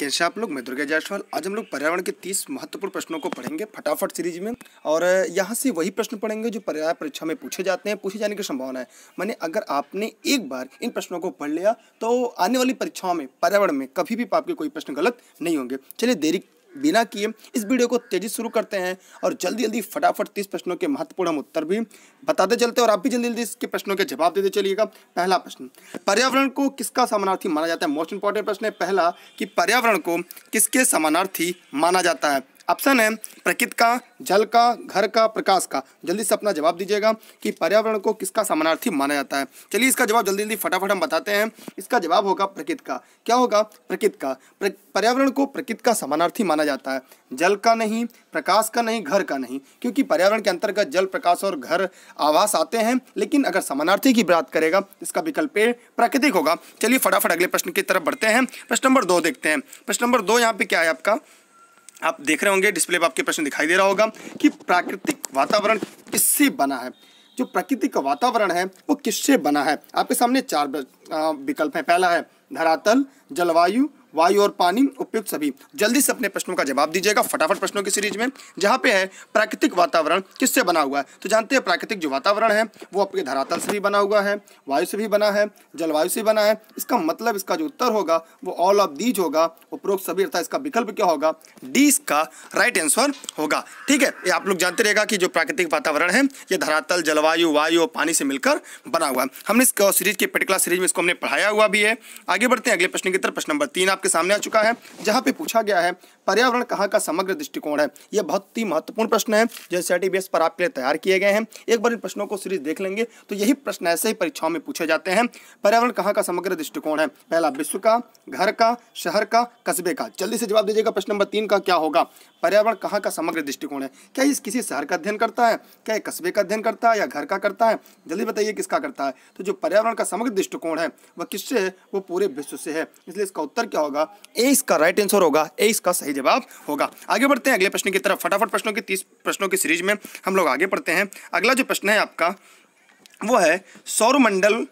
कैसे आप लोग मैं दुर्गा जायसवाल आज हम लोग पर्यावरण के तीस महत्वपूर्ण प्रश्नों को पढ़ेंगे फटाफट सीरीज में और यहाँ से वही प्रश्न पढ़ेंगे जो पर्याय परीक्षा में पूछे जाते हैं पूछे जाने की संभावना है मैंने अगर आपने एक बार इन प्रश्नों को पढ़ लिया तो आने वाली परीक्षाओं में पर्यावरण में कभी भी आपके कोई प्रश्न गलत नहीं होंगे चलिए देरी बिना किए इस वीडियो को तेजी शुरू करते हैं और जल्दी जल्दी फटाफट तीस प्रश्नों के महत्वपूर्ण हम उत्तर भी बताते चलते और आप भी जल्दी जल्दी इसके प्रश्नों के जवाब देते चलिएगा पहला प्रश्न पर्यावरण को किसका समानार्थी माना जाता है मोस्ट इंपॉर्टेंट प्रश्न है पहला कि पर्यावरण को किसके समानार्थी माना जाता है ऑप्शन है प्रकृति का जल का घर का प्रकाश का जल्दी से अपना जवाब दीजिएगा कि पर्यावरण को किसका समानार्थी माना जाता है चलिए इसका जवाब जल्दी जल्दी फटाफट हम बताते हैं इसका जवाब होगा प्रकृति का क्या होगा प्रकृति का पर्यावरण को प्रकृति का समानार्थी माना जाता है जल का नहीं प्रकाश का नहीं घर का नहीं क्योंकि पर्यावरण के अंतर्गत जल प्रकाश और घर आवास आते हैं लेकिन अगर समानार्थी की बात करेगा इसका विकल्प प्राकृतिक होगा चलिए फटाफट अगले प्रश्न की तरफ बढ़ते हैं प्रश्न नंबर दो देखते हैं प्रश्न नंबर दो यहाँ पे क्या है आपका आप देख रहे होंगे डिस्प्ले पर आपके प्रश्न दिखाई दे रहा होगा कि प्राकृतिक वातावरण किससे बना है जो प्रकृति का वातावरण है वो किससे बना है आपके सामने चार विकल्प हैं पहला है धरातल जलवायु वायु और पानी उपयुक्त सभी जल्दी से अपने प्रश्नों का जवाब दीजिएगा फटाफट प्रश्नों की सीरीज में जहाँ पे है प्राकृतिक वातावरण किससे बना हुआ है तो जानते हैं प्राकृतिक जो वातावरण है वो आपके धरातल से भी बना हुआ है वायु से भी बना है जलवायु से बना है इसका मतलब इसका जो उत्तर होगा वो ऑल ऑफ दीज होगा उपरोक्त सभी अर्थात इसका विकल्प क्या होगा डी इसका राइट आंसर होगा ठीक है ये आप लोग जानते रहेगा कि जो प्राकृतिक वातावरण है ये धरातल जलवायु वायु और पानी से मिलकर बना हुआ है हमने इस सीरीज की पर्टिकुलर सीरीज में इसको हमने पढ़ाया हुआ भी है आगे बढ़ते हैं अगले प्रश्न की तरफ प्रश्न नंबर तीन आप आपके सामने आ चुका है जहाँ पे पूछा गया है पर्यावरण कहाँ का समग्र दृष्टिकोण है यह बहुत ही महत्वपूर्ण प्रश्न है जो एन बेस पर आपके लिए तैयार किए गए हैं एक बार इन प्रश्नों को सीरीज देख लेंगे तो यही प्रश्न ऐसे ही परीक्षाओं में पूछे जाते हैं पर्यावरण कहाँ का समग्र दृष्टिकोण है पहला विश्व का घर का शहर का कस्बे का जल्दी से जवाब दीजिएगा प्रश्न नंबर तीन का क्या होगा पर्यावरण कहाँ का समग्र दृष्टिकोण है क्या ये किसी शहर का अध्ययन करता है क्या ये कस्बे का अध्ययन करता है या घर का करता है जल्दी बताइए किसका करता है तो जो पर्यावरण का समग्र दृष्टिकोण है वह किससे है वो पूरे विश्व से है इसलिए इसका उत्तर क्या होगा ए इसका राइट आंसर होगा ए इसका सही जवाब होगा आगे बढ़ते हैं अगले प्रश्न की तरफ फटाफट प्रश्नों की तीस प्रश्नों की सीरीज में हम लोग आगे पढ़ते हैं अगला जो प्रश्न है आपका वो है सौरमंडल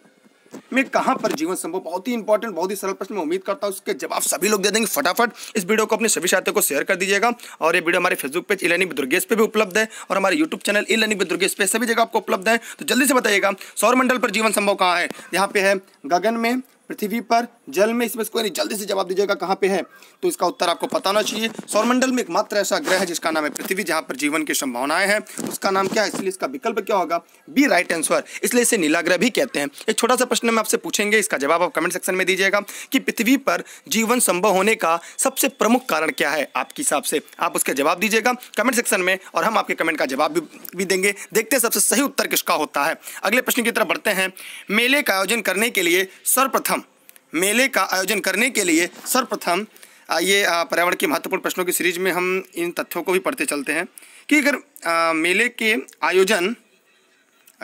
में कहां पर जीवन संभव बहुत ही इंपॉर्टेंट बहुत ही सरल प्रश्न मैं उम्मीद करता हूं उसके जवाब सभी लोग दे देंगे फटाफट इस वीडियो को अपने सभी साथियों को शेयर कर दीजिएगा और ये वीडियो हमारे फेसबुक पेज इलानिक दुर्गेश पे भी उपलब्ध है और हमारे यूट्यूब चैनल इलानिक दुर्गेश पे सभी जगह आपको उपलब्ध है तो जल्दी से बताइएगा सौरमंडल पर जीवन संभव कहाँ है यहाँ पे है गगन में पृथ्वी पर जल में इसमें इसको जल्दी से जवाब दीजिएगा कहाँ पे है तो इसका उत्तर आपको पता होना चाहिए सौरमंडल में एकमात्र ऐसा ग्रह है जिसका नाम है पृथ्वी जहाँ पर जीवन की संभावनाएं हैं उसका नाम क्या है इसलिए इसका विकल्प क्या होगा बी राइट आंसर इसलिए इसे नीला ग्रह भी कहते हैं एक छोटा सा प्रश्न हम आपसे पूछेंगे इसका जवाब आप कमेंट सेक्शन में दीजिएगा कि पृथ्वी पर जीवन संभव होने का सबसे प्रमुख कारण क्या है आपके हिसाब से आप उसका जवाब दीजिएगा कमेंट सेक्शन में और हम आपके कमेंट का जवाब भी देंगे देखते हैं सबसे सही उत्तर किसका होता है अगले प्रश्न की तरफ बढ़ते हैं मेले का आयोजन करने के लिए सर्वप्रथम मेले का आयोजन करने के लिए सर्वप्रथम आइए पर्यावरण के महत्वपूर्ण प्रश्नों की सीरीज में हम इन तथ्यों को भी पढ़ते चलते हैं कि अगर आ, मेले के आयोजन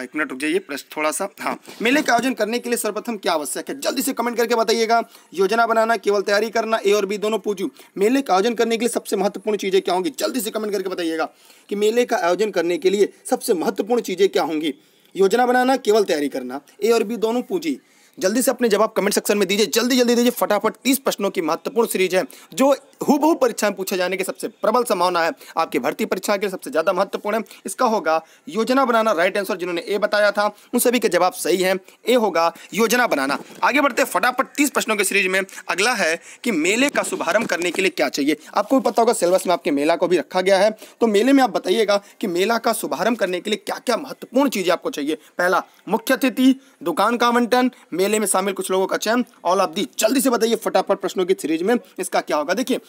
एक मिनट रुक जाइए प्रश्न थोड़ा सा हाँ मेले का आयोजन करने के लिए सर्वप्रथम क्या आवश्यक है जल्दी से कमेंट करके बताइएगा योजना बनाना केवल तैयारी करना ए और बी दोनों पूछू मेले का आयोजन करने के लिए सबसे महत्वपूर्ण चीज़ें क्या होंगी जल्दी से कमेंट करके बताइएगा कि मेले का आयोजन करने के लिए सबसे महत्वपूर्ण चीज़ें क्या होंगी योजना बनाना केवल तैयारी करना ए और बी दोनों पूजी जल्दी से अपने जवाब कमेंट सेक्शन में दीजिए जल्दी जल्दी दीजिए फटाफट तीस प्रश्नों की महत्वपूर्ण सीरीज है जो हु परीक्षा में पूछे जाने की सबसे प्रबल संभावना है आपकी भर्ती परीक्षा के सबसे ज़्यादा महत्वपूर्ण है इसका होगा योजना बनाना राइट आंसर जिन्होंने ए बताया था उन सभी के जवाब सही है ए होगा योजना बनाना आगे बढ़ते फटाफट तीस प्रश्नों की सीरीज में अगला है कि मेले का शुभारंभ करने के लिए क्या चाहिए आपको भी पता होगा सिलेबस में आपके मेला को भी रखा गया है तो मेले में आप बताइएगा कि मेला का शुभारंभ करने के लिए क्या क्या महत्वपूर्ण चीज़ें आपको चाहिए पहला मुख्य अतिथि दुकान का आवंटन मेले में शामिल कुछ लोगों का चयन ऑल ऑफ दी जल्दी से बताइए फटाफट प्रश्नों की सीरीज में इसका क्या होगा देखिए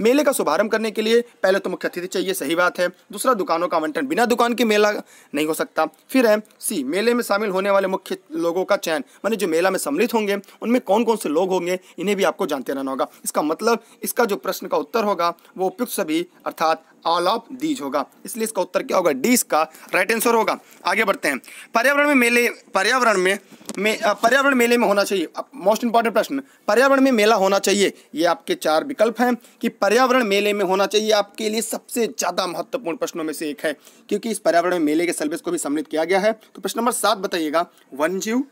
मेले का शुभारंभ करने के लिए पहले तो मुख्य अतिथि चाहिए सही बात है दूसरा दुकानों का आवंटन बिना दुकान के मेला नहीं हो सकता फिर है सी मेले में शामिल होने वाले मुख्य लोगों का चयन मानी जो मेला में सम्मिलित होंगे उनमें कौन कौन से लोग होंगे इन्हें भी आपको जानते रहना होगा इसका मतलब इसका जो प्रश्न का उत्तर होगा वो उपयुक्त सभी अर्थात ऑल ऑफ दीज होगा इसलिए इसका उत्तर क्या होगा डीज का राइट आंसर होगा आगे बढ़ते हैं पर्यावरण में मेले पर्यावरण में मे, पर्यावरण मेले में होना चाहिए मोस्ट इंपॉर्टेंट प्रश्न पर्यावरण में मेला होना चाहिए ये आपके चार विकल्प हैं कि पर्यावरण मेले में होना चाहिए आपके लिए सबसे ज़्यादा महत्वपूर्ण प्रश्नों में से एक है क्योंकि इस पर्यावरण मेले के सर्विस को भी सम्मिलित किया गया है तो प्रश्न नंबर सात बताइएगा वन जीव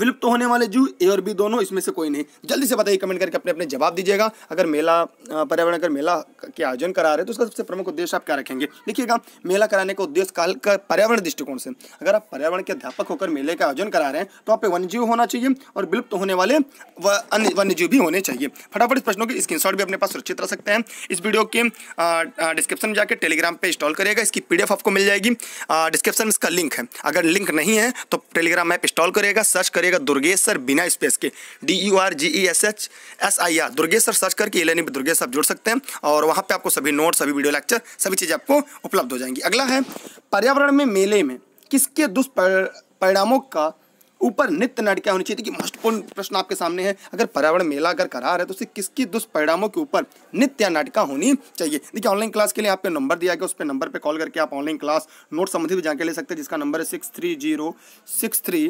विलुप्त तो होने वाले जीव ए और बी दोनों इसमें से कोई नहीं जल्दी से बताइए कमेंट करके अपने अपने जवाब दीजिएगा अगर मेला पर्यावरण अगर मेला के आयोजन करा रहे तो उसका सबसे प्रमुख उद्देश्य आप क्या रखेंगे देखिएगा मेला कराने का उद्देश्य काल का पर्यावरण दृष्टिकोण से अगर आप पर्यावरण के अध्यापक होकर मेले का आयोजन करा रहे हैं तो आप वन जीव होना चाहिए और विलुप्त तो होने वाले जीव भी होने चाहिए फटाफट इस प्रश्नों की स्क्रीनशॉट भी अपने पास सुरक्षित रख सकते हैं इस वीडियो के डिस्क्रिप्शन में जाकर टेलीग्राम पर इंस्टॉल करेगा इसकी पी आपको मिल जाएगी डिस्क्रिप्शन में इसका लिंक है अगर लिंक नहीं है तो टेलीग्राम ऐप इंस्टॉल करेगा सर्च करिएगा दुर्गेश बिना स्पेस के D U R G E S H S I R Durgesh search करके एल पर दुर्गेश आप जुड़ सकते हैं और वहाँ पर आपको सभी नोट सभी वीडियो लेक्चर सभी चीज़ें आपको उपलब्ध हो जाएंगी अगला है पर्यावरण में मेले में किसके दुष्परिणामों का ऊपर नित्य नाटिका होनी चाहिए कि महत्वपूर्ण प्रश्न आपके सामने है अगर पर्यावरण मेला अगर करा रहा है तो उसे किसकी दुष्परिणामों के ऊपर नित्य नाटिका होनी चाहिए देखिए ऑनलाइन क्लास के लिए आपके नंबर दिया गया उस पर नंबर पे कॉल करके आप ऑनलाइन क्लास नोट संबंधी भी जाके ले सकते हैं जिसका नंबर है six three zero six three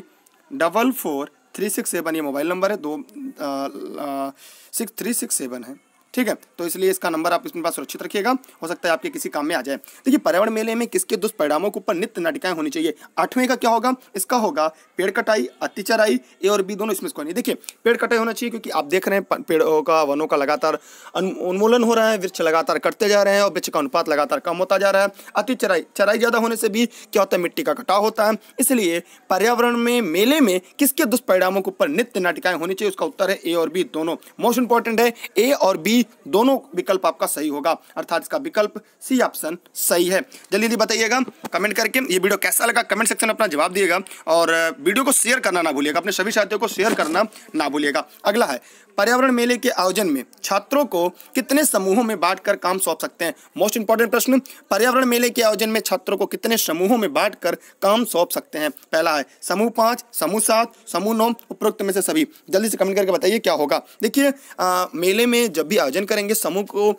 double four three six seven ये मोबाइल नंबर है दो सिक्स थ्री सिक्स सेवन है ठीक है तो इसलिए इसका नंबर आप इसमें पास सुरक्षित रखिएगा हो सकता है आपके किसी काम में आ जाए देखिए पर्यावरण मेले में किसके दुष्परिणामों के ऊपर नित्य नाटिकाएं होनी चाहिए आठवें का क्या होगा इसका होगा पेड़ कटाई अति चराई ए और बी दोनों इसमें इसको नहीं देखिए पेड़ कटाई होना चाहिए क्योंकि आप देख रहे हैं पेड़ों का वनों का लगातार उन्मूलन हो रहा है वृक्ष लगातार कटते जा रहे हैं और वृक्ष का अनुपात लगातार कम होता जा रहा है चराई चराई ज़्यादा होने से भी क्या होता है मिट्टी का कटाव होता है इसलिए पर्यावरण में मेले में किसके दुष्परिणामों के ऊपर नित्य नाटिकाएं होनी चाहिए उसका उत्तर है ए और बी दोनों मोस्ट इंपॉर्टेंट है ए और बी सी दोनों विकल्प आपका सही होगा अर्थात इसका विकल्प सी ऑप्शन सही है जल्दी जल्दी बताइएगा कमेंट करके ये वीडियो कैसा लगा कमेंट सेक्शन में अपना जवाब दिएगा और वीडियो को शेयर करना ना भूलिएगा अपने सभी साथियों को शेयर करना ना भूलिएगा अगला है पर्यावरण मेले के आयोजन में छात्रों को कितने समूहों में बांटकर काम सौंप सकते हैं मोस्ट इंपॉर्टेंट प्रश्न पर्यावरण मेले के आयोजन में छात्रों को कितने समूहों में बांटकर काम सौंप सकते हैं पहला है समूह पाँच समूह सात समूह नौ उपरोक्त में से सभी जल्दी से कमेंट करके बताइए क्या होगा देखिए मेले में जब भी आयोजन करेंगे समूह को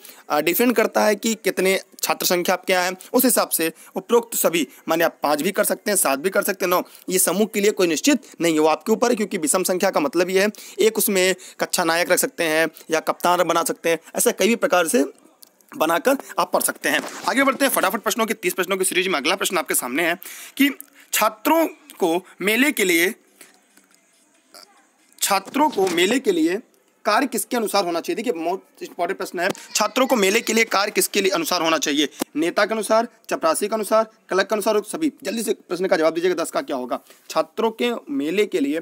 डिफेंड करता है कि कितने छात्र संख्या आप क्या है उस हिसाब से उपरोक्त सभी माने आप पाँच भी कर सकते हैं सात भी कर सकते हैं नौ ये समूह के लिए कोई निश्चित नहीं है वो आपके ऊपर है क्योंकि विषम संख्या का मतलब ये है एक उसमें कक्षा नायक रख सकते हैं या कप्तान बना सकते हैं ऐसा कई भी प्रकार से बनाकर आप पढ़ सकते हैं आगे बढ़ते हैं फटाफट प्रश्नों के तीस प्रश्नों की सीरीज में अगला प्रश्न आपके सामने है कि छात्रों को मेले के लिए छात्रों को मेले के लिए कार्य किसके अनुसार होना चाहिए देखिए मोस्ट इंपॉर्टेंट प्रश्न है छात्रों को मेले के लिए कार्य किसके लिए अनुसार होना चाहिए नेता के अनुसार चपरासी के अनुसार कलक के अनुसार सभी जल्दी से प्रश्न का जवाब दीजिएगा दस का क्या होगा छात्रों के मेले के लिए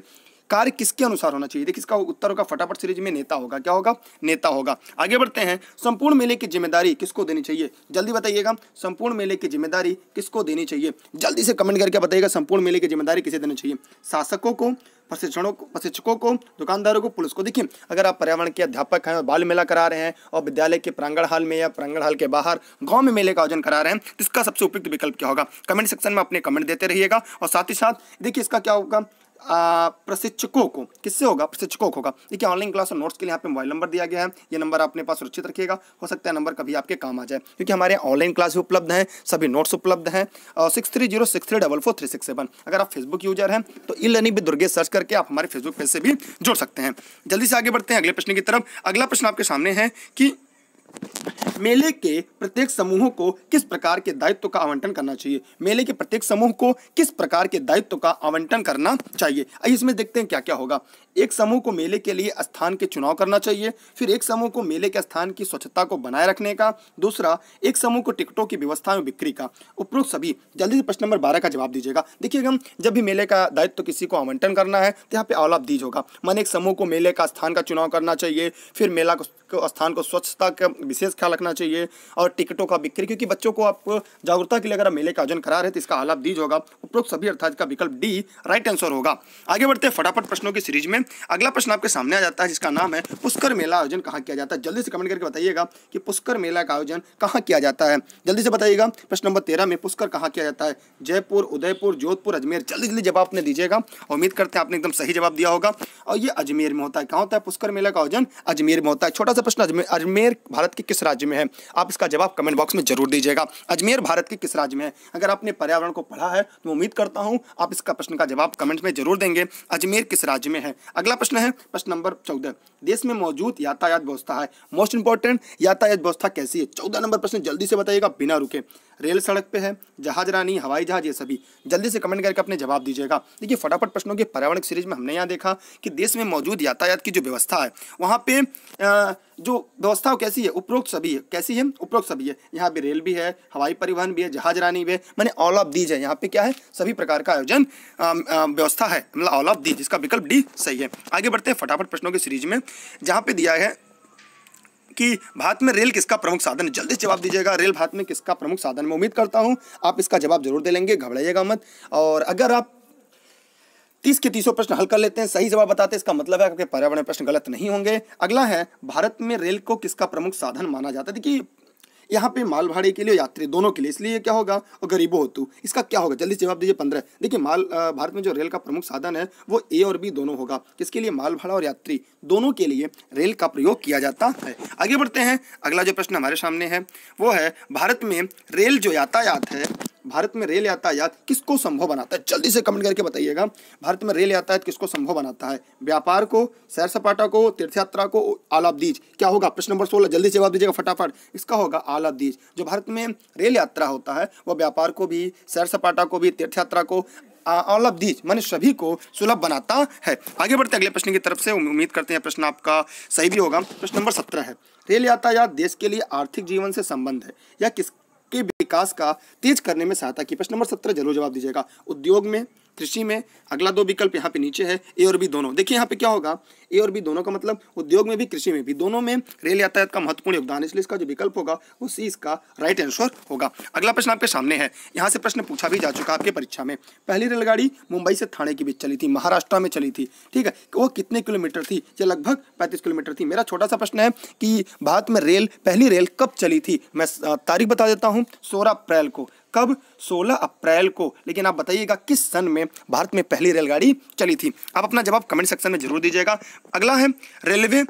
कार्य किसके अनुसार होना चाहिए देखिए इसका उत्तर होगा फटाफट सीरीज में नेता होगा क्या होगा नेता होगा आगे बढ़ते हैं संपूर्ण मेले की जिम्मेदारी किसको देनी चाहिए जल्दी बताइएगा संपूर्ण मेले की जिम्मेदारी किसको देनी चाहिए जल्दी से कमेंट करके बताइएगा संपूर्ण मेले की जिम्मेदारी किसे देनी चाहिए शासकों को प्रशिक्षणों को प्रशिक्षकों को दुकानदारों को पुलिस को देखिए अगर आप पर्यावरण के अध्यापक हैं और बाल मेला करा रहे हैं और विद्यालय के प्रांगण हाल में या प्रांगण हाल के बाहर गांव में मेले का आयोजन करा रहे हैं तो इसका सबसे उपयुक्त विकल्प क्या होगा कमेंट सेक्शन में अपने कमेंट देते रहिएगा और साथ ही साथ देखिए इसका क्या होगा प्रशिक्षकों को किससे होगा प्रशिक्षकों को होगा देखिए ऑनलाइन क्लास और नोट्स के लिए यहाँ पे मोबाइल नंबर दिया गया है ये नंबर अपने पास सुरक्षित रखिएगा हो सकता है नंबर कभी आपके काम आ जाए क्योंकि हमारे यहाँ ऑनलाइन क्लास भी उपलब्ध हैं सभी नोट्स उपलब्ध हैं six three zero six three double four three six seven अगर आप फेसबुक यूजर हैं तो ई लर्निंग भी दुर्गे सर्च करके आप हमारे फेसबुक पेज से भी जुड़ सकते हैं जल्दी से आगे बढ़ते हैं अगले प्रश्न की तरफ अगला प्रश्न आपके सामने है कि मेले के प्रत्येक समूह को किस प्रकार के दायित्व का आवंटन करना चाहिए मेले के प्रत्येक समूह को किस प्रकार के दायित्व का आवंटन करना चाहिए आइए इसमें देखते हैं क्या क्या होगा एक समूह को मेले के लिए स्थान के चुनाव करना चाहिए फिर एक समूह को मेले के स्थान की स्वच्छता को बनाए रखने का दूसरा एक समूह को टिकटों की व्यवस्था में बिक्री का उपरोक्त सभी जल्दी से प्रश्न नंबर बारह का जवाब दीजिएगा देखिएगा जब भी मेले का दायित्व किसी को आवंटन करना है तो यहाँ पे ऑल ऑफ दीज होगा मन एक समूह को मेले का स्थान का चुनाव करना चाहिए फिर मेला को स्थान को स्वच्छता विशेष ख्याल रखना चाहिए और टिकटों का बिक्री क्योंकि बच्चों को आप जागरूकता के लिए अगर मेले का आयोजन करा रहे तो इसका हालात दीज होगा उपरोक्त सभी अर्थात का विकल्प डी राइट आंसर होगा आगे बढ़ते हैं फटाफट प्रश्नों की सीरीज में अगला प्रश्न आपके सामने आ जाता है जिसका नाम है पुष्कर मेला आयोजन कहाँ किया जाता है जल्दी से कमेंट करके बताइएगा कि पुष्कर मेला का आयोजन कहाँ किया जाता है जल्दी से बताइएगा प्रश्न नंबर तेरह में पुष्कर कहाँ किया जाता है जयपुर उदयपुर जोधपुर अजमेर जल्दी जल्दी जवाब आपने दीजिएगा उम्मीद करते हैं आपने एकदम सही जवाब दिया होगा और ये अजमेर में होता है कहाँ होता है पुष्कर मेला का आयोजन अजमेर में होता है छोटा सा प्रश्न अजमेर भारत भारत के किस राज्य में है आप इसका जवाब कमेंट बॉक्स में जरूर दीजिएगा अजमेर भारत के किस राज्य में है अगर आपने पर्यावरण को पढ़ा है तो उम्मीद करता हूँ आप इसका प्रश्न का जवाब कमेंट में जरूर देंगे अजमेर किस राज्य में है अगला प्रश्न है प्रश्न नंबर चौदह देश में मौजूद यातायात व्यवस्था है मोस्ट इंपॉर्टेंट यातायात व्यवस्था कैसी है चौदह नंबर प्रश्न जल्दी से बताइएगा बिना रुके रेल सड़क पे है जहाज रानी हवाई जहाज ये सभी जल्दी से कमेंट करके अपने जवाब दीजिएगा देखिए फटाफट प्रश्नों के पर्यावरण सीरीज में हमने यहाँ देखा कि देश में मौजूद यातायात की जो व्यवस्था है वहाँ पे जो व्यवस्था कैसी है उपरोक्त सभी है कैसी है उपरोक्त सभी है यहाँ पे रेल भी है हवाई परिवहन भी है जहाज रानी भी है मैंने ऑल ऑफ दीज है यहाँ पे क्या है सभी प्रकार का आयोजन व्यवस्था है मतलब ऑल ऑफ दीज इसका विकल्प डी सही है आगे बढ़ते हैं फटाफट प्रश्नों की सीरीज में जहाँ पे दिया है कि भारत में रेल किसका प्रमुख साधन है जल्दी जवाब दीजिएगा रेल भारत में किसका प्रमुख साधन मैं उम्मीद करता हूँ आप इसका जवाब जरूर दे लेंगे घबराइएगा मत और अगर आप तीस के तीसों प्रश्न हल कर लेते हैं सही जवाब बताते हैं इसका मतलब है कि पर्यावरण प्रश्न गलत नहीं होंगे अगला है भारत में रेल को किसका प्रमुख साधन माना जाता है देखिए यहाँ पे माल भाड़े के लिए यात्री दोनों के लिए इसलिए क्या होगा और गरीबो होतु इसका क्या होगा जल्दी जवाब दीजिए पंद्रह देखिए माल भारत में जो रेल का प्रमुख साधन है वो ए और बी दोनों होगा किसके लिए माल भाड़ा और यात्री दोनों के लिए रेल का प्रयोग किया जाता है आगे बढ़ते हैं अगला जो प्रश्न हमारे सामने है वो है भारत में रेल जो यातायात है भारत में रेल यातायात किसको संभव बनाता है जल्दी से कमेंट करके बताइएगा भारत में रेल यातायात किसको संभव बनाता है व्यापार को सैर सपाटा को तीर्थयात्रा यात्रा को आलाबदीज क्या होगा प्रश्न नंबर सोलह जल्दी से जवाब दीजिएगा फटाफट इसका होगा आलाबदीज जो भारत में रेल यात्रा होता है वह व्यापार को भी सैर सपाटा को भी तीर्थयात्रा को ऑल दीज मैंने सभी को सुलभ बनाता है आगे बढ़ते अगले प्रश्न की तरफ से उम्मीद करते हैं प्रश्न आपका सही भी होगा प्रश्न नंबर सत्रह है रेल यातायात देश के लिए आर्थिक जीवन से संबंध है या किस के विकास का तेज करने में सहायता की प्रश्न नंबर सत्रह जरूर जवाब दीजिएगा उद्योग में कृषि में अगला दो विकल्प यहाँ पे नीचे है ए और बी दोनों देखिए यहाँ पे क्या होगा ए और बी दोनों का मतलब उद्योग में भी कृषि में भी दोनों में रेल यातायात का महत्वपूर्ण योगदान इसलिए इसका जो विकल्प होगा वो सी इसका राइट आंसर होगा अगला प्रश्न आपके सामने है यहाँ से प्रश्न पूछा भी जा चुका आपके परीक्षा में पहली रेलगाड़ी मुंबई से थाने के बीच चली थी महाराष्ट्र में चली थी ठीक है वो कितने किलोमीटर थी ये लगभग पैंतीस किलोमीटर थी मेरा छोटा सा प्रश्न है कि भारत में रेल पहली रेल कब चली थी मैं तारीख बता देता हूँ सोलह अप्रैल को कब 16 अप्रैल को लेकिन आप बताइएगा किस सन में भारत में पहली रेलगाड़ी चली थी आप अपना जवाब कमेंट सेक्शन में जरूर दीजिएगा अगला है रेलवे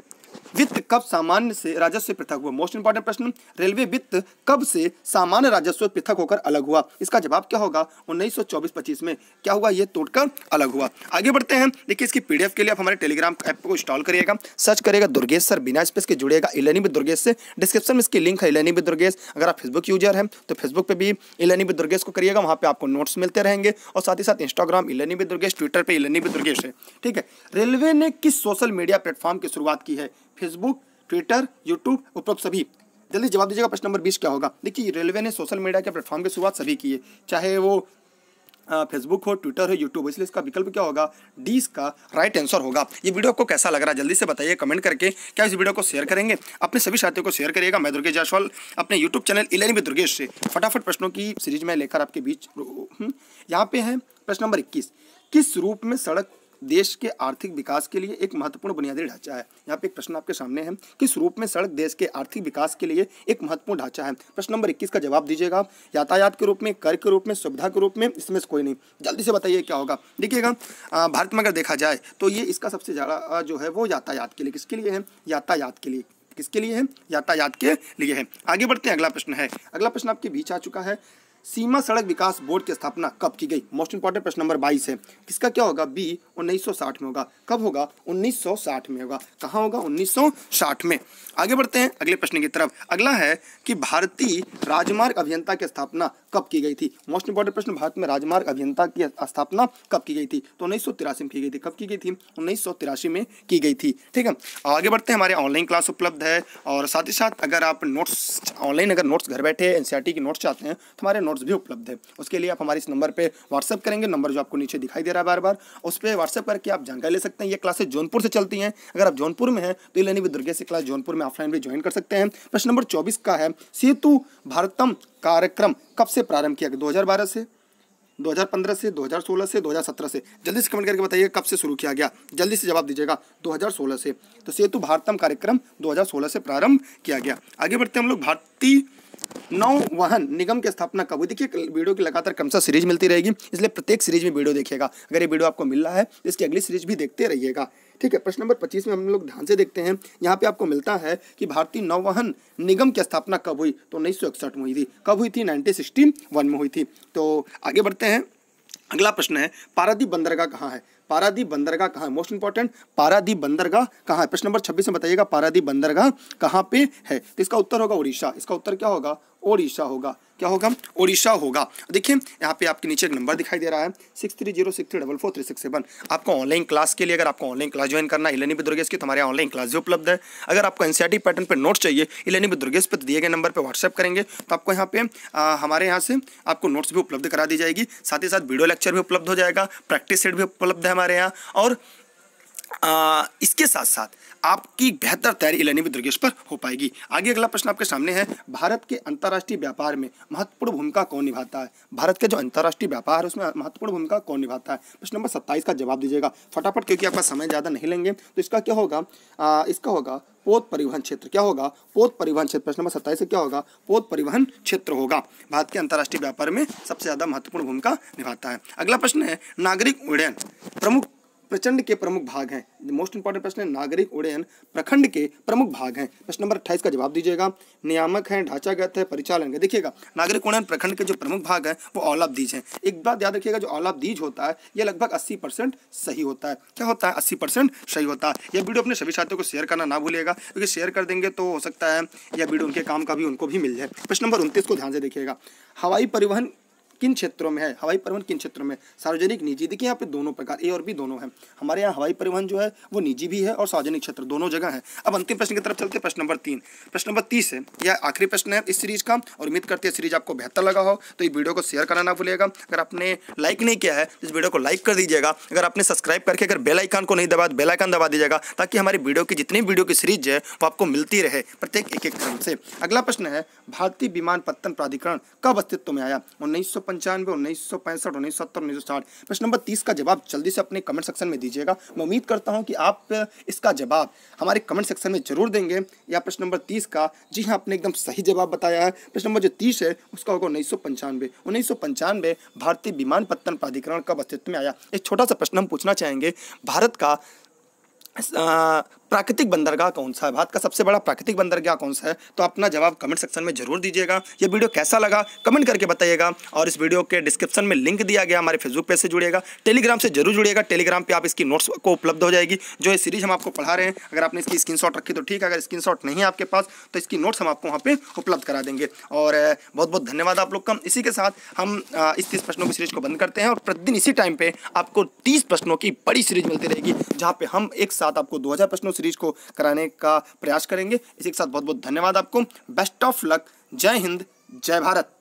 वित्त कब सामान्य से राजस्व पृथक हुआ मोस्ट इंपॉर्टेंट प्रश्न रेलवे वित्त कब से सामान्य राजस्व पृथक होकर अलग हुआ इसका जवाब क्या होगा उन्नीस सौ में क्या हुआ ये तोड़कर अलग हुआ आगे बढ़ते हैं देखिए इसकी पीडीएफ के लिए आप हमारे टेलीग्राम ऐप को इंस्टॉल करिएगा सर्च करिएगा दुर्गेश सर बिना स्पेस के जुड़ेगा इलेनी भी दुर्गेश से डिस्क्रिप्शन में इसकी लिंक है इलेनी भी दुर्गेश अगर आप फेसबुक यूजर हैं तो फेसबुक पर भी इलेनी भी दुर्गेश को करिएगा वहाँ पर आपको नोट्स मिलते रहेंगे और साथ ही साथ इंस्टाग्राम इलेनी भी दुर्गेश ट्विटर पर इलेनी भी दुर्गेश है ठीक है रेलवे ने किस सोशल मीडिया प्लेटफॉर्म की शुरुआत की है फेसबुक ट्विटर यूट्यूब उपरोक्त सभी जल्दी जवाब दीजिएगा प्रश्न नंबर बीस क्या होगा देखिए रेलवे ने सोशल मीडिया के प्लेटफॉर्म की शुरुआत सभी की है चाहे वो फेसबुक हो ट्विटर हो यूट्यूब इसलिए इसका विकल्प क्या होगा डी इसका राइट आंसर होगा ये वीडियो आपको कैसा लग रहा है जल्दी से बताइए कमेंट करके क्या इस वीडियो को शेयर करेंगे अपने सभी साथियों को शेयर करिएगा मैं दुर्गेश जायसवाल अपने यूट्यूब चैनल इलेन में दुर्गेश से फटाफट प्रश्नों की सीरीज में लेकर आपके बीच हम्म, यहाँ पे है प्रश्न नंबर इक्कीस किस रूप में सड़क देश के आर्थिक विकास के लिए एक महत्वपूर्ण बुनियादी ढांचा है यहाँ पे एक प्रश्न आपके सामने है किस रूप में सड़क देश के आर्थिक विकास के लिए एक महत्वपूर्ण ढांचा है प्रश्न नंबर इक्कीस का जवाब दीजिएगा यातायात के रूप में कर के रूप में सुविधा के रूप में इसमें कोई नहीं जल्दी से बताइए क्या होगा देखिएगा भारत में अगर देखा जाए तो ये इसका सबसे ज़्यादा जो है वो यातायात के लिए किसके लिए है यातायात के लिए किसके लिए है यातायात के लिए है आगे बढ़ते हैं अगला प्रश्न है अगला प्रश्न आपके बीच आ चुका है सीमा सड़क विकास बोर्ड की स्थापना कब की गई मोस्ट इंपॉर्टेंट प्रश्न नंबर 22 है किसका क्या होगा बी 1960 में होगा कब होगा 1960 में होगा कहाँ होगा 1960 में आगे बढ़ते हैं अगले प्रश्न की तरफ अगला है कि भारतीय राजमार्ग अभियंता की स्थापना कब की गई थी मोस्ट इंपॉर्टेंट प्रश्न भारत में राजमार्ग अभियंता की स्थापना कब की गई थी तो उन्नीस में की गई थी कब की गई थी उन्नीस में की गई थी ठीक है आगे बढ़ते हैं हमारे ऑनलाइन क्लास उपलब्ध है और साथ ही साथ अगर आप नोट्स ऑनलाइन अगर नोट्स घर बैठे एनसीआर के नोट्स चाहते हैं तो हमारे नोट्स भी उपलब्ध है उसके लिए आप हमारे इस नंबर पर व्हाट्सअप करेंगे नंबर जो आपको नीचे दिखाई दे रहा है बार बार उस पर व्हाट्सअप करके आप जानकारी ले सकते हैं ये क्लासेस जौनपुर से चलती हैं अगर आप जौनपुर में हैं तो ये लेनी भी दुर्गे से क्लास जौनपुर में ऑफलाइन भी ज्वाइन कर सकते हैं प्रश्न नंबर चौबीस का है सेतु भारतम कार्यक्रम कब से प्रारंभ किया गया दो से 2015 से 2016 से 2017 से जल्दी से कमेंट करके बताइए कब से शुरू किया गया जल्दी से जवाब दीजिएगा 2016 से तो सेतु भारतम कार्यक्रम 2016 से प्रारंभ किया गया आगे बढ़ते हम लोग भारतीय नौ वाहन निगम की स्थापना कब हुई देखिए वीडियो की लगातार कम सा सीरीज मिलती रहेगी इसलिए प्रत्येक सीरीज में वीडियो देखिएगा अगर ये वीडियो आपको मिल रहा है तो इसकी अगली सीरीज भी देखते रहिएगा ठीक है प्रश्न नंबर पच्चीस में हम लोग ध्यान से देखते हैं यहाँ पे आपको मिलता है कि भारतीय नौवहन निगम की स्थापना कब हुई तो उन्नीस में हुई थी कब हुई थी नाइनटीन में हुई थी तो आगे बढ़ते हैं अगला प्रश्न है पारादीप बंदरगाह कहाँ है पारादीप बंदरगाह कहाँ है मोस्ट इंपॉर्टेंट पारादीप बंदरगाह कहाँ है प्रश्न नंबर छब्बीस में बताइएगा पारादीप बंदरगाह कहाँ पे है तो इसका उत्तर होगा उड़ीसा इसका उत्तर क्या होगा ओडिशा होगा क्या होगा ओडिशा होगा देखिए यहाँ पे आपके नीचे एक नंबर दिखाई दे रहा है six three zero six three double four three six seven आपको ऑनलाइन क्लास के लिए अगर आपको ऑनलाइन क्लास ज्वाइन करना इलेनी इलेनी दुर्गेश की तो हमारे ऑनलाइन क्लास भी उपलब्ध है अगर आपको एनसीआरटी पैटर्न पर नोट्स चाहिए इलेनी दुर्गेश पर तो दिए गए नंबर पर व्हाट्सएप करेंगे तो आपको यहाँ पे आ, हमारे यहाँ से आपको नोट्स भी उपलब्ध करा दी जाएगी साथ ही साथ वीडियो लेक्चर भी उपलब्ध हो जाएगा प्रैक्टिस सेट भी उपलब्ध है हमारे यहाँ और आ, इसके साथ साथ आपकी बेहतर तैयारी इलानी में दुर्गेश पर हो पाएगी आगे अगला प्रश्न आपके सामने है भारत के अंतर्राष्ट्रीय व्यापार में महत्वपूर्ण भूमिका कौन निभाता है भारत के जो अंतर्राष्ट्रीय व्यापार है उसमें महत्वपूर्ण भूमिका कौन निभाता है प्रश्न नंबर सत्ताईस का जवाब दीजिएगा फटाफट क्योंकि आपका समय ज़्यादा नहीं लेंगे तो इसका क्या होगा आ, इसका होगा पोत परिवहन क्षेत्र क्या होगा पोत परिवहन क्षेत्र प्रश्न नंबर सत्ताईस से क्या होगा पोत परिवहन क्षेत्र होगा भारत के अंतर्राष्ट्रीय व्यापार में सबसे ज़्यादा महत्वपूर्ण भूमिका निभाता है अगला प्रश्न है नागरिक उड्डयन प्रमुख प्रचंड के प्रमुख भाग हैं मोस्ट इंपॉर्टेंट प्रश्न है नागरिक उड्डयन प्रखंड के प्रमुख भाग हैं प्रश्न नंबर अट्ठाईस का जवाब दीजिएगा नियामक है ढांचागत है परिचालन है देखिएगा नागरिक उड्डयन प्रखंड के जो प्रमुख भाग हैं वो दीज हैं एक बात याद रखिएगा जो दीज होता है ये लगभग अस्सी सही होता है क्या होता है अस्सी सही होता है यह वीडियो अपने सभी साथियों को शेयर करना ना भूलेगा क्योंकि शेयर कर देंगे तो हो सकता है यह वीडियो उनके काम का भी उनको भी मिल जाए प्रश्न नंबर उनतीस को ध्यान से देखिएगा हवाई परिवहन किन क्षेत्रों में है हवाई परिवहन किन क्षेत्रों में सार्वजनिक निजी देखिए यहाँ पे दोनों प्रकार ए और बी दोनों है हमारे यहाँ हवाई परिवहन जो है वो निजी भी है और सार्वजनिक क्षेत्र दोनों जगह है अब अंतिम प्रश्न की तरफ चलते हैं प्रश्न नंबर तीन प्रश्न नंबर तीस है यह आखिरी प्रश्न है इस सीरीज का और उम्मीद करते हैं सीरीज आपको बेहतर लगा हो तो इस वीडियो को शेयर करना ना भूलिएगा अगर आपने लाइक नहीं किया है तो इस वीडियो को लाइक कर दीजिएगा अगर आपने सब्सक्राइब करके अगर बेल आइकन को नहीं दबा तो बेल आइकन दबा दीजिएगा ताकि हमारी वीडियो की जितनी वीडियो की सीरीज है वो आपको मिलती रहे प्रत्येक एक एक क्रम से अगला प्रश्न है भारतीय विमान पत्तन प्राधिकरण कब अस्तित्व में आया उन्नीस पंचानवे उन्नीस सौ पैंसठ उन्नीस सत्तर उन्नीस सौ साठ प्रश्न नंबर तीस का जवाब जल्दी से अपने कमेंट सेक्शन में दीजिएगा मैं उम्मीद करता हूँ कि आप इसका जवाब हमारे कमेंट सेक्शन में जरूर देंगे या प्रश्न नंबर तीस का जी हाँ आपने एकदम सही जवाब बताया है प्रश्न नंबर जो तीस है उसका होगा उन्नीस सौ पंचानवे उन्नीस सौ पंचानवे भारतीय विमान पत्तन प्राधिकरण कब अस्तित्व में आया एक छोटा सा प्रश्न हम पूछना चाहेंगे भारत का प्राकृतिक बंदरगाह कौन सा है भारत का सबसे बड़ा प्राकृतिक बंदरगाह कौन सा है तो अपना जवाब कमेंट सेक्शन में जरूर दीजिएगा ये वीडियो कैसा लगा कमेंट करके बताइएगा और इस वीडियो के डिस्क्रिप्शन में लिंक दिया गया हमारे फेसबुक पेज से जुड़ेगा टेलीग्राम से जरूर जुड़िएगा टेलीग्राम पर आप इसकी नोट्स को उपलब्ध हो जाएगी जो ये सीरीज हम आपको पढ़ा रहे हैं अगर आपने इसकी स्क्रीन रखी तो ठीक है अगर स्क्रीन नहीं है आपके पास तो इसकी नोट्स हम आपको वहाँ पर उपलब्ध करा देंगे और बहुत बहुत धन्यवाद आप लोग का इसी के साथ हम इस तीस प्रश्नों की सीरीज को बंद करते हैं और प्रतिदिन इसी टाइम पर आपको तीस प्रश्नों की बड़ी सीरीज मिलती रहेगी जहाँ पर हम एक साथ आपको दो प्रश्नों सीरीज को कराने का प्रयास करेंगे इसी के साथ बहुत बहुत धन्यवाद आपको बेस्ट ऑफ लक जय हिंद जय भारत